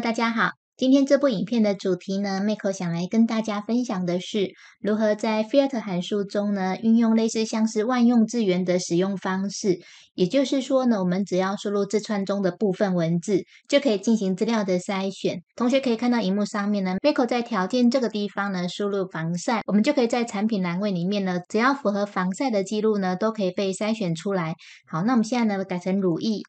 大家好，今天这部影片的主题呢 m i k o 想来跟大家分享的是如何在 FILTER 函数中呢，运用类似像是万用字元的使用方式。也就是说呢，我们只要输入字串中的部分文字，就可以进行资料的筛选。同学可以看到荧幕上面呢 m i k o 在条件这个地方呢，输入防晒，我们就可以在产品栏位里面呢，只要符合防晒的记录呢，都可以被筛选出来。好，那我们现在呢，改成乳液。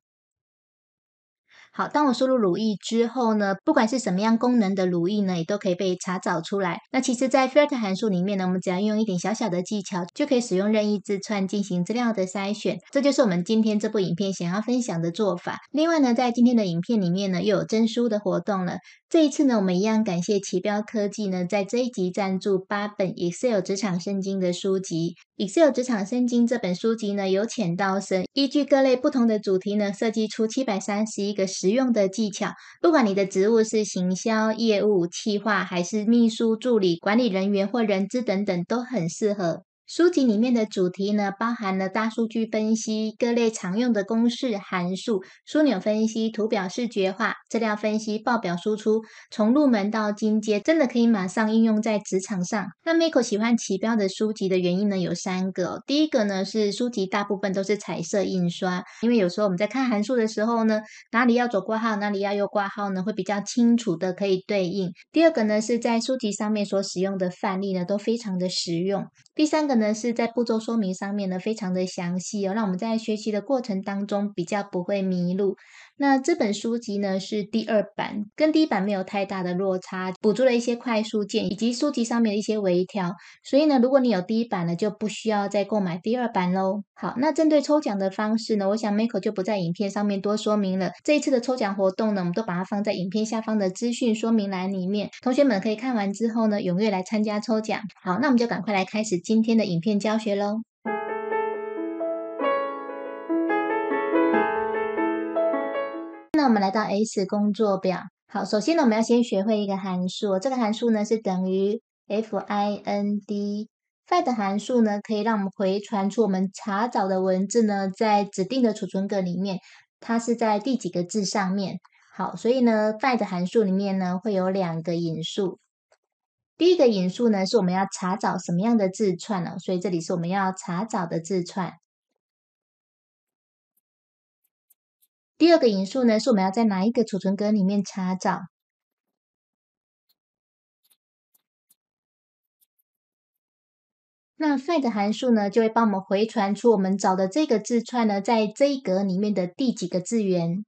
好，当我输入“乳液之后呢，不管是什么样功能的“乳液呢，也都可以被查找出来。那其实，在 FILTER 函数里面呢，我们只要运用一点小小的技巧，就可以使用任意字串进行资料的筛选。这就是我们今天这部影片想要分享的做法。另外呢，在今天的影片里面呢，又有真书的活动了。这一次呢，我们一样感谢奇标科技呢，在这一集赞助八本 Excel 职场圣经的书籍。Excel 职场圣经这本书籍呢，由浅到深，依据各类不同的主题呢，设计出七百三十一个。实用的技巧，不管你的职务是行销、业务、企划，还是秘书、助理、管理人员或人资等等，都很适合。书籍里面的主题呢，包含了大数据分析、各类常用的公式函数、枢纽分析、图表视觉化、资料分析、报表输出，从入门到进阶，真的可以马上应用在职场上。那 m i k o 喜欢奇标的书籍的原因呢，有三个：第一个呢，是书籍大部分都是彩色印刷，因为有时候我们在看函数的时候呢，哪里要左括号，哪里要右括号呢，会比较清楚的可以对应；第二个呢，是在书籍上面所使用的范例呢，都非常的实用；第三个呢。呢是在步骤说明上面呢，非常的详细哦，让我们在学习的过程当中比较不会迷路。那这本书籍呢是第二版，跟第一版没有太大的落差，补足了一些快速键以及书籍上面的一些微调。所以呢，如果你有第一版了，就不需要再购买第二版喽。好，那针对抽奖的方式呢，我想 m i k o 就不在影片上面多说明了。这一次的抽奖活动呢，我们都把它放在影片下方的资讯说明栏里面，同学们可以看完之后呢，踊跃来参加抽奖。好，那我们就赶快来开始今天的影片教学喽。那我们来到 S 工作表。好，首先呢，我们要先学会一个函数。这个函数呢是等于 FIND。FIND 函数呢可以让我们回传出我们查找的文字呢在指定的储存格里面，它是在第几个字上面。好，所以呢，FIND 函数里面呢会有两个引数。第一个引数呢是我们要查找什么样的字串哦，所以这里是我们要查找的字串。第二个因素呢，是我们要在哪一个储存格里面查找？那 find 函数呢，就会帮我们回传出我们找的这个字串呢，在这一格里面的第几个字元。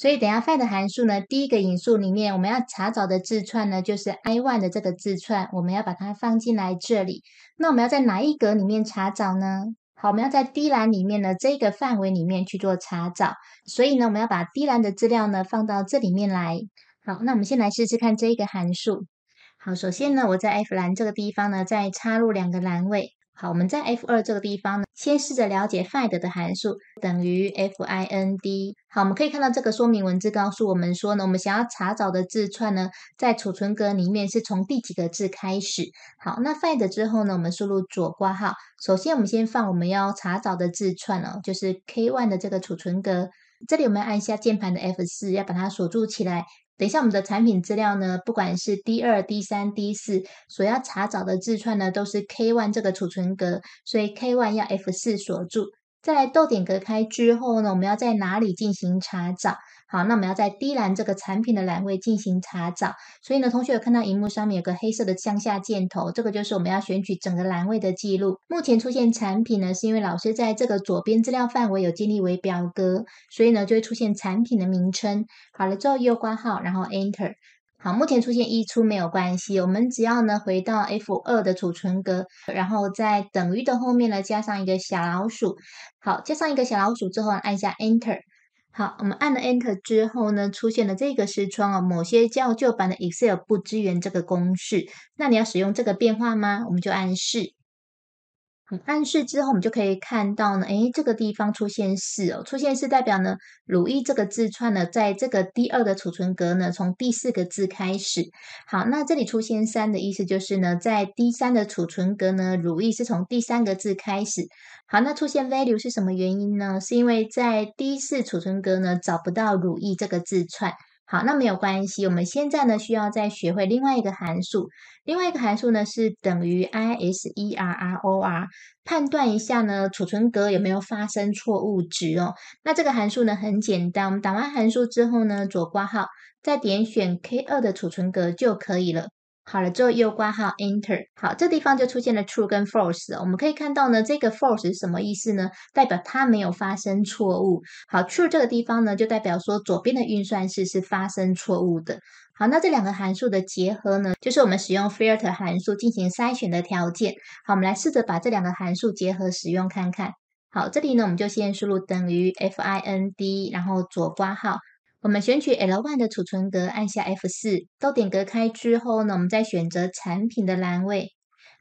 所以等下 find 函数呢，第一个引数里面我们要查找的字串呢，就是 I one 的这个字串，我们要把它放进来这里。那我们要在哪一格里面查找呢？好，我们要在 D 栏里面呢，这个范围里面去做查找。所以呢，我们要把 D 栏的资料呢放到这里面来。好，那我们先来试试看这一个函数。好，首先呢，我在 F 栏这个地方呢，再插入两个栏位。好，我们在 F 二这个地方呢，先试着了解 FIND 的函数等于 FIND。好，我们可以看到这个说明文字告诉我们说呢，我们想要查找的字串呢，在储存格里面是从第几个字开始。好，那 FIND 之后呢，我们输入左括号。首先，我们先放我们要查找的字串哦，就是 K1 的这个储存格。这里我们按一下键盘的 F4，要把它锁住起来。等一下，我们的产品资料呢？不管是 D 二、D 三、D 四所要查找的字串呢，都是 K one 这个储存格，所以 K one 要 F 四锁住。在逗点隔开之后呢，我们要在哪里进行查找？好，那我们要在低栏这个产品的栏位进行查找。所以呢，同学有看到荧幕上面有个黑色的向下箭头，这个就是我们要选取整个栏位的记录。目前出现产品呢，是因为老师在这个左边资料范围有建立为表格，所以呢就会出现产品的名称。好了之后，右括号，然后 Enter。好，目前出现溢出没有关系，我们只要呢回到 F 二的储存格，然后在等于的后面呢加上一个小老鼠。好，加上一个小老鼠之后，按下 Enter。好，我们按了 Enter 之后呢，出现了这个视窗啊，某些较旧版的 Excel 不支援这个公式，那你要使用这个变化吗？我们就按是。暗示之后，我们就可以看到呢，诶，这个地方出现四哦，出现四代表呢，鲁易这个字串呢，在这个第二的储存格呢，从第四个字开始。好，那这里出现三的意思就是呢，在第三的储存格呢，鲁易是从第三个字开始。好，那出现 value 是什么原因呢？是因为在第四储存格呢，找不到鲁易这个字串。好，那没有关系。我们现在呢，需要再学会另外一个函数，另外一个函数呢是等于 ISERROR，判断一下呢储存格有没有发生错误值哦。那这个函数呢很简单，我们打完函数之后呢，左括号，再点选 K 二的储存格就可以了。好了之后右挂号 Enter，好这地方就出现了 True 跟 False。我们可以看到呢，这个 False 是什么意思呢？代表它没有发生错误。好 True 这个地方呢，就代表说左边的运算式是发生错误的。好，那这两个函数的结合呢，就是我们使用 Filter 函数进行筛选的条件。好，我们来试着把这两个函数结合使用看看。好，这里呢我们就先输入等于 Find，然后左挂号。我们选取 L1 的储存格，按下 F4，都点隔开之后呢，我们再选择产品的栏位。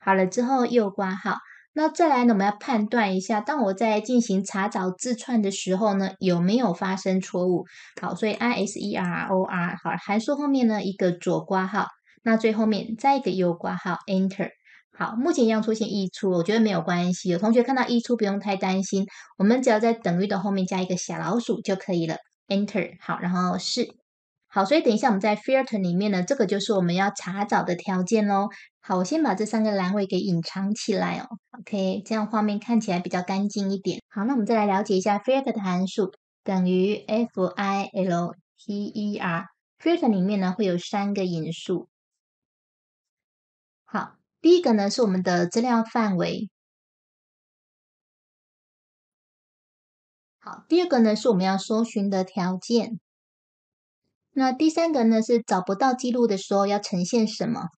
好了之后，右挂号。那再来呢，我们要判断一下，当我在进行查找字串的时候呢，有没有发生错误？好，所以 I S E R R O R 好，函数后面呢一个左挂号，那最后面再一个右挂号 Enter。好，目前要出现溢出，我觉得没有关系。有同学看到溢出不用太担心，我们只要在等于的后面加一个小老鼠就可以了。Enter 好，然后是好，所以等一下我们在 Filter 里面呢，这个就是我们要查找的条件喽。好，我先把这三个栏位给隐藏起来哦。OK，这样画面看起来比较干净一点。好，那我们再来了解一下 Filter 的函数等于 FILTER。Filter 里面呢会有三个引数。好，第一个呢是我们的资料范围。第二个呢，是我们要搜寻的条件。那第三个呢，是找不到记录的时候要呈现什么？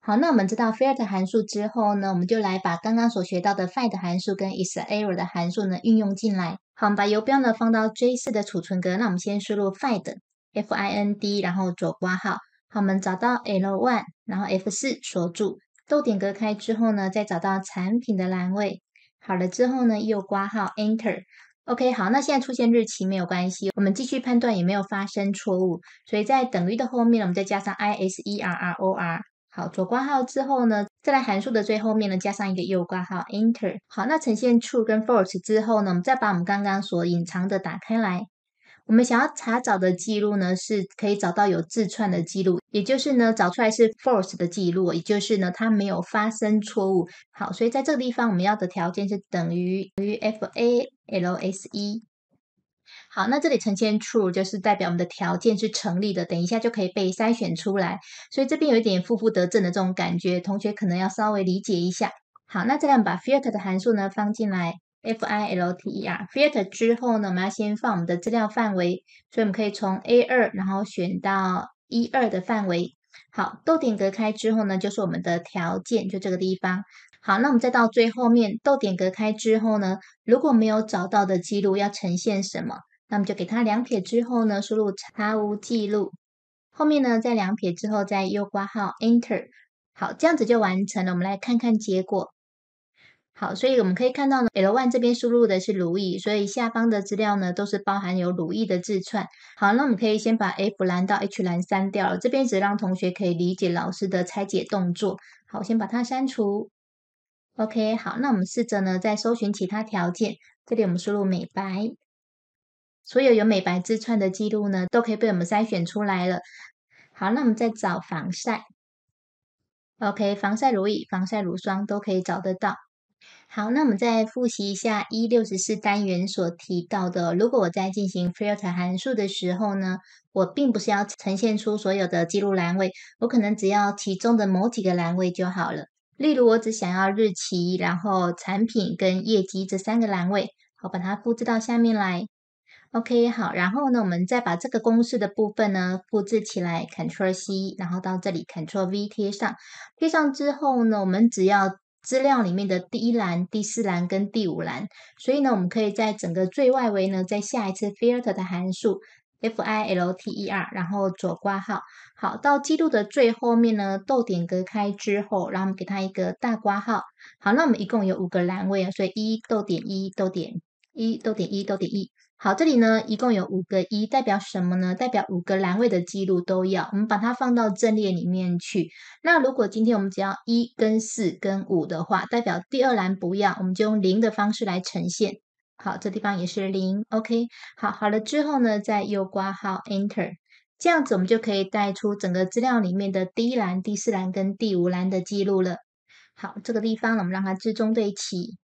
好，那我们知道 f i e d 函数之后呢，我们就来把刚刚所学到的 find 函数跟 is error 的函数呢运用进来。好，我们把游标呢放到 J 四的储存格。那我们先输入 find，F I N D，然后左括号。好，我们找到 L 一，然后 F 四锁住。都点隔开之后呢，再找到产品的栏位，好了之后呢，右挂号 Enter，OK，好，那现在出现日期没有关系，我们继续判断有没有发生错误，所以在等于的后面呢，我们再加上 IsErrror，好，左挂号之后呢，再来函数的最后面呢，加上一个右挂号 Enter，好，那呈现 True 跟 False 之后呢，我们再把我们刚刚所隐藏的打开来。我们想要查找的记录呢，是可以找到有自串的记录，也就是呢，找出来是 f o r c e 的记录，也就是呢，它没有发生错误。好，所以在这个地方，我们要的条件是等于于 false。好，那这里呈现 true 就是代表我们的条件是成立的，等一下就可以被筛选出来。所以这边有一点负负得正的这种感觉，同学可能要稍微理解一下。好，那这样把 filter 的函数呢放进来。FILTER，FILTER 之后呢，我们要先放我们的资料范围，所以我们可以从 A2 然后选到一二的范围。好，逗点隔开之后呢，就是我们的条件，就这个地方。好，那我们再到最后面，逗点隔开之后呢，如果没有找到的记录要呈现什么，那么就给它两撇之后呢，输入查无记录。后面呢，在两撇之后再右括号 Enter。好，这样子就完成了。我们来看看结果。好，所以我们可以看到呢 l one 这边输入的是鲁液，所以下方的资料呢都是包含有鲁液的字串。好，那我们可以先把 F 栏到 H 栏删掉了，这边只让同学可以理解老师的拆解动作。好，先把它删除。OK，好，那我们试着呢再搜寻其他条件，这里我们输入美白，所有有美白字串的记录呢都可以被我们筛选出来了。好，那我们再找防晒。OK，防晒乳液、防晒乳霜都可以找得到。好，那我们再复习一下一六十四单元所提到的。如果我在进行 FILTER 函数的时候呢，我并不是要呈现出所有的记录栏位，我可能只要其中的某几个栏位就好了。例如，我只想要日期，然后产品跟业绩这三个栏位，好，把它复制到下面来。OK，好，然后呢，我们再把这个公式的部分呢，复制起来，Ctrl+C，然后到这里，Ctrl+V 贴上。贴上之后呢，我们只要资料里面的第一栏、第四栏跟第五栏，所以呢，我们可以在整个最外围呢，在下一次 filter 的函数 filter，然后左括号，好，到记录的最后面呢，逗点隔开之后，然后我们给它一个大括号，好，那我们一共有五个栏位啊，所以一逗点一逗点一逗点一逗点一。好，这里呢一共有五个一，代表什么呢？代表五个栏位的记录都要，我们把它放到阵列里面去。那如果今天我们只要一跟四跟五的话，代表第二栏不要，我们就用零的方式来呈现。好，这地方也是零，OK。好，好了之后呢，在右挂号 Enter，这样子我们就可以带出整个资料里面的第一栏、第四栏跟第五栏的记录了。好，这个地方呢，我们让它居中对齐。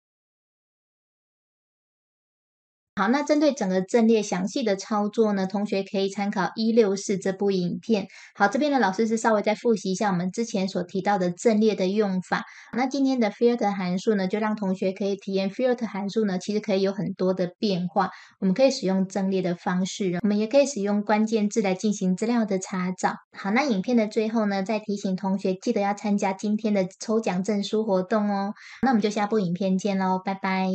好，那针对整个阵列详细的操作呢，同学可以参考一六四这部影片。好，这边的老师是稍微再复习一下我们之前所提到的阵列的用法。那今天的 filter 函数呢，就让同学可以体验 filter 函数呢，其实可以有很多的变化。我们可以使用阵列的方式，我们也可以使用关键字来进行资料的查找。好，那影片的最后呢，再提醒同学记得要参加今天的抽奖证书活动哦。那我们就下部影片见喽，拜拜。